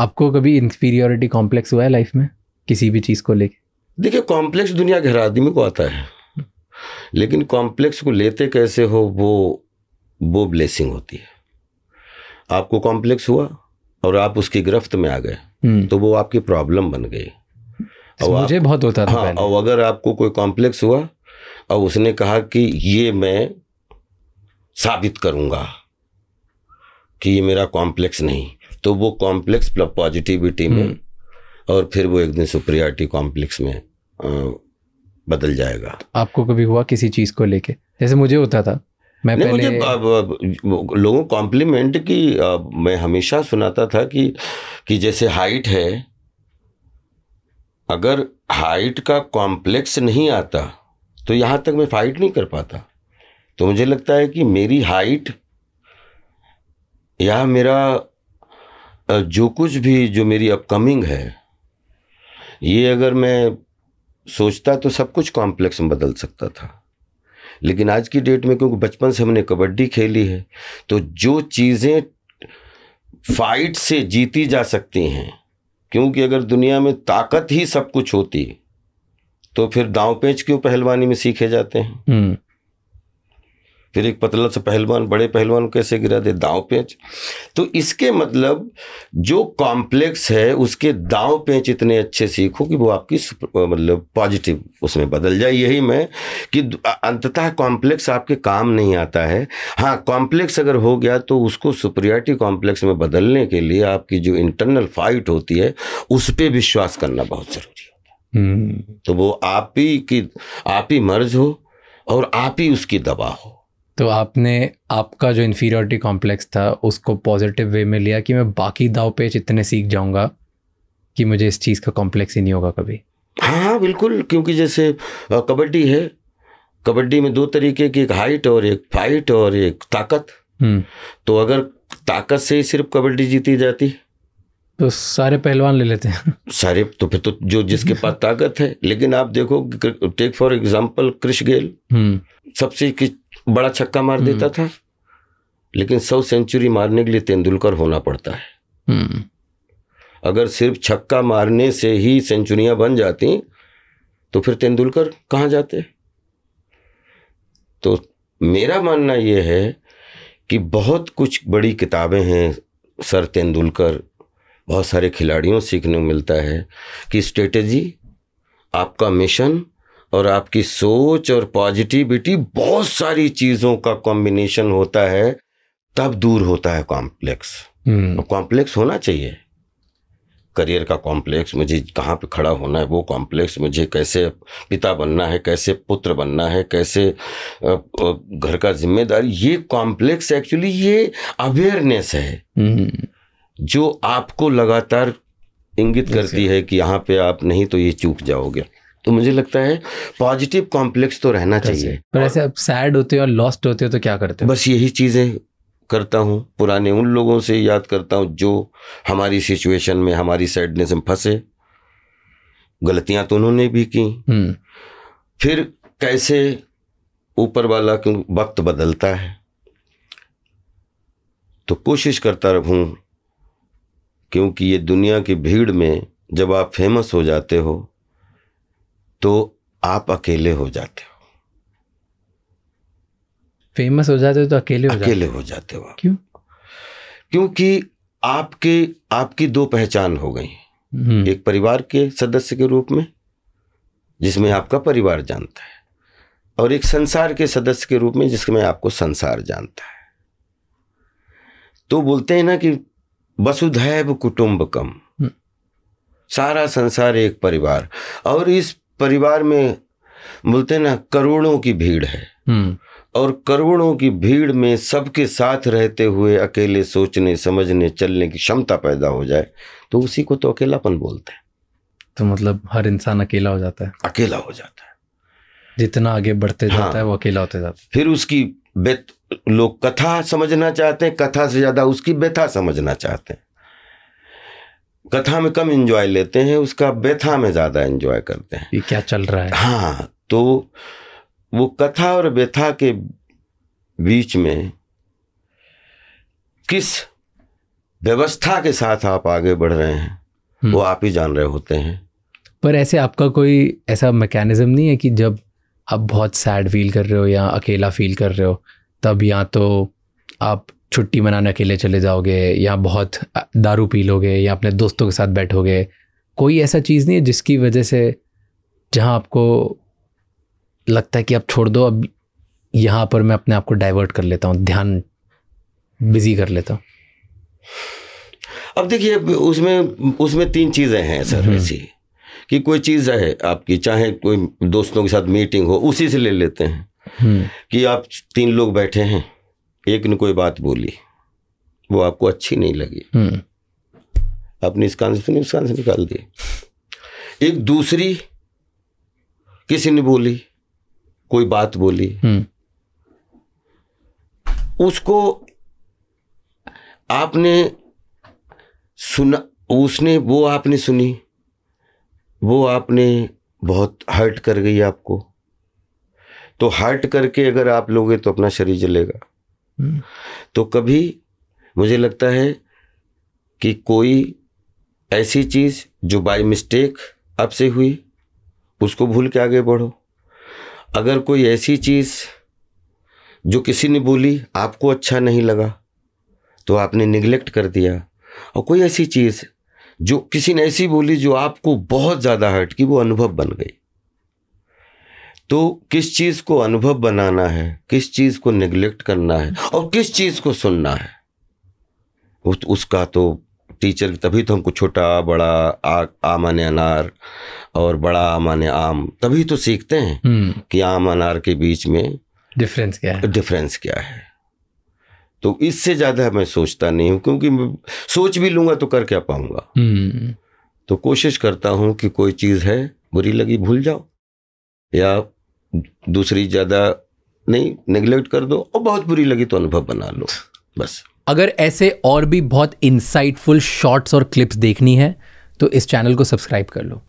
आपको कभी inferiority complex हुआ है लाइफ में किसी भी चीज़ को लेके देखिए कॉम्प्लेक्स दुनिया के हर आदमी को आता है लेकिन कॉम्प्लेक्स को लेते कैसे हो वो वो ब्लेसिंग होती है आपको कॉम्प्लेक्स हुआ और आप उसकी गिरफ्त में आ गए हम्म। तो वो आपकी प्रॉब्लम बन गई और तो मुझे आप, बहुत होता था हाँ, और अगर आपको कोई कॉम्प्लेक्स हुआ और उसने कहा कि ये मैं साबित करूंगा कि ये मेरा कॉम्प्लेक्स नहीं तो वो कॉम्प्लेक्स पॉजिटिविटी में हम्म। और फिर वो एक दिन सुप्रियॉरिटी कॉम्प्लेक्स में आ, बदल जाएगा आपको कभी हुआ किसी चीज़ को लेके जैसे मुझे होता था मैं नहीं, पहले... मुझे अब, लोगों कॉम्प्लीमेंट की आ, मैं हमेशा सुनाता था कि कि जैसे हाइट है अगर हाइट का कॉम्प्लेक्स नहीं आता तो यहां तक मैं फाइट नहीं कर पाता तो मुझे लगता है कि मेरी हाइट या मेरा जो कुछ भी जो मेरी अपकमिंग है ये अगर मैं सोचता तो सब कुछ कॉम्प्लेक्स में बदल सकता था लेकिन आज की डेट में क्योंकि बचपन से हमने कबड्डी खेली है तो जो चीज़ें फाइट से जीती जा सकती हैं क्योंकि अगर दुनिया में ताकत ही सब कुछ होती तो फिर दाव पेच क्यों पहलवानी में सीखे जाते हैं हम्म। फिर एक पतला सा पहलवान बड़े पहलवान कैसे गिरा दे दाव पेंच तो इसके मतलब जो कॉम्प्लेक्स है उसके दाव पेंच इतने अच्छे सीखो कि वो आपकी मतलब पॉजिटिव उसमें बदल जाए यही मैं कि अंततः कॉम्प्लेक्स आपके काम नहीं आता है हाँ कॉम्प्लेक्स अगर हो गया तो उसको सुप्रियरिटी कॉम्प्लेक्स में बदलने के लिए आपकी जो इंटरनल फाइट होती है उस पर विश्वास करना बहुत ज़रूरी होता है हम्म। तो वो आप ही की आप ही मर्ज हो और आप ही उसकी दवा हो तो आपने आपका जो इन्फीरियोरिटी कॉम्प्लेक्स था उसको पॉजिटिव वे में लिया कि मैं बाकी दाव पेच इतने सीख जाऊँगा कि मुझे इस चीज़ का कॉम्प्लेक्स ही नहीं होगा कभी हाँ, हाँ बिल्कुल क्योंकि जैसे कबड्डी है कबड्डी में दो तरीके की एक हाइट और एक फाइट और एक ताकत हम्म। तो अगर ताकत से ही सिर्फ कबड्डी जीती जाती तो सारे पहलवान ले लेते हैं सारे तो फिर तो जो जिसके पास ताकत है लेकिन आप देखो take for example Chris Gayle सबसे बड़ा छक्का मार हम्म। देता था लेकिन सौ सेंचुरी मारने के लिए तेंदुलकर होना पड़ता है हम्म। अगर सिर्फ छक्का मारने से ही सेंचुरियां बन जाती तो फिर तेंदुलकर कहाँ जाते तो मेरा मानना यह है कि बहुत कुछ बड़ी किताबें हैं सर तेंदुलकर बहुत सारे खिलाड़ियों सीखने को मिलता है कि स्ट्रेटजी आपका मिशन और आपकी सोच और पॉजिटिविटी बहुत सारी चीज़ों का कॉम्बिनेशन होता है तब दूर होता है कॉम्प्लेक्स हम्म। कॉम्प्लेक्स होना चाहिए करियर का कॉम्प्लेक्स मुझे कहाँ पे खड़ा होना है वो कॉम्प्लेक्स मुझे कैसे पिता बनना है कैसे पुत्र बनना है कैसे घर का जिम्मेदार ये कॉम्प्लेक्स एक्चुअली ये अवेयरनेस है हम्म। जो आपको लगातार इंगित करती है कि यहाँ पे आप नहीं तो ये चूक जाओगे तो मुझे लगता है पॉजिटिव कॉम्प्लेक्स तो रहना चाहिए पर ऐसे आप सैड होते हो और लॉस्ट होते हो तो क्या करते हो बस यही चीज़ें करता हूँ पुराने उन लोगों से याद करता हूँ जो हमारी सिचुएशन में हमारी सैडनेस में फंसे गलतियां तो उन्होंने भी की हम्म। फिर कैसे ऊपर वाला क्यों वक्त बदलता है तो कोशिश करता रहूं क्योंकि ये दुनिया की भीड़ में जब आप फेमस हो जाते हो तो आप अकेले हो जाते हो फेमस हो जाते हो तो अकेले हो अकेले हो जाते हो क्यों क्योंकि आपके आपकी दो पहचान हो गई हम्म। एक परिवार के सदस्य के रूप में जिसमें आपका परिवार जानता है और एक संसार के सदस्य के रूप में जिसमें आपको संसार जानता है तो बोलते हैं ना कि वसुधैव कुटुंबकम हम्म। सारा संसार एक परिवार और इस परिवार में बोलते ना करोड़ों की भीड़ है हम्म। और करोड़ों की भीड़ में सबके साथ रहते हुए अकेले सोचने समझने चलने की क्षमता पैदा हो जाए तो उसी को तो अकेलापन बोलते हैं तो मतलब हर इंसान अकेला हो जाता है अकेला हो जाता है जितना आगे बढ़ते हाँ, जाता है वो अकेला होते जाता है फिर उसकी लोग कथा समझना चाहते हैं कथा से ज़्यादा उसकी व्यथा समझना चाहते हैं कथा में कम एंजॉय लेते हैं उसका व्यथा में ज़्यादा एंजॉय करते हैं ये क्या चल रहा है हाँ तो वो कथा और व्यथा के बीच में किस व्यवस्था के साथ आप आगे बढ़ रहे हैं वो हम्म। आप ही जान रहे होते हैं पर ऐसे आपका कोई ऐसा मैकेनिज्म नहीं है कि जब आप बहुत सैड फील कर रहे हो या अकेला फील कर रहे हो तब या तो आप छुट्टी मनाने अकेले चले जाओगे या बहुत दारू पी लोगे या अपने दोस्तों के साथ बैठोगे कोई ऐसा चीज़ नहीं है जिसकी वजह से जहाँ आपको लगता है कि आप छोड़ दो अब यहाँ पर मैं अपने आप को डाइवर्ट कर लेता हूँ ध्यान बिजी कर लेता हूँ अब देखिए उसमें उसमें तीन चीज़ें हैं सर हम्म। ऐसी कि कोई चीज़ है आपकी चाहे कोई दोस्तों के साथ मीटिंग हो उसी से ले लेते हैं हम्म। कि आप तीन लोग बैठे हैं एक ने कोई बात बोली वो आपको अच्छी नहीं लगी हम्म। आपने इस कान से सुनी उस कान से निकाल दिए एक दूसरी किसी ने बोली कोई बात बोली हम्म। उसको आपने सुना उसने वो आपने सुनी वो आपने बहुत हर्ट कर गई आपको तो हर्ट करके अगर आप लोगे तो अपना शरीर जलेगा तो कभी मुझे लगता है कि कोई ऐसी चीज़ जो बाय मिस्टेक आपसे हुई उसको भूल के आगे बढ़ो अगर कोई ऐसी चीज़ जो किसी ने बोली आपको अच्छा नहीं लगा तो आपने निगलेक्ट कर दिया और कोई ऐसी चीज़ जो किसी ने ऐसी बोली जो आपको बहुत ज़्यादा हर्ट की वो अनुभव बन गई तो किस चीज को अनुभव बनाना है किस चीज को निग्लेक्ट करना है और किस चीज को सुनना है तो उसका तो टीचर तभी तो हमको छोटा बड़ा आ, आम माने अनार और बड़ा आम माने आम तभी तो सीखते हैं हम्म। कि आम अनार के बीच में डिफरेंस क्या है डिफरेंस क्या है तो इससे ज़्यादा मैं सोचता नहीं हूं क्योंकि सोच भी लूंगा तो कर क्या पाऊंगा हम्म। तो कोशिश करता हूं कि कोई चीज़ है बुरी लगी भूल जाओ या दूसरी ज़्यादा नहीं निगलेक्ट कर दो और बहुत बुरी लगी तो अनुभव बना लो बस अगर ऐसे और भी बहुत इंसाइटफुल शॉर्ट्स और क्लिप्स देखनी है तो इस चैनल को सब्सक्राइब कर लो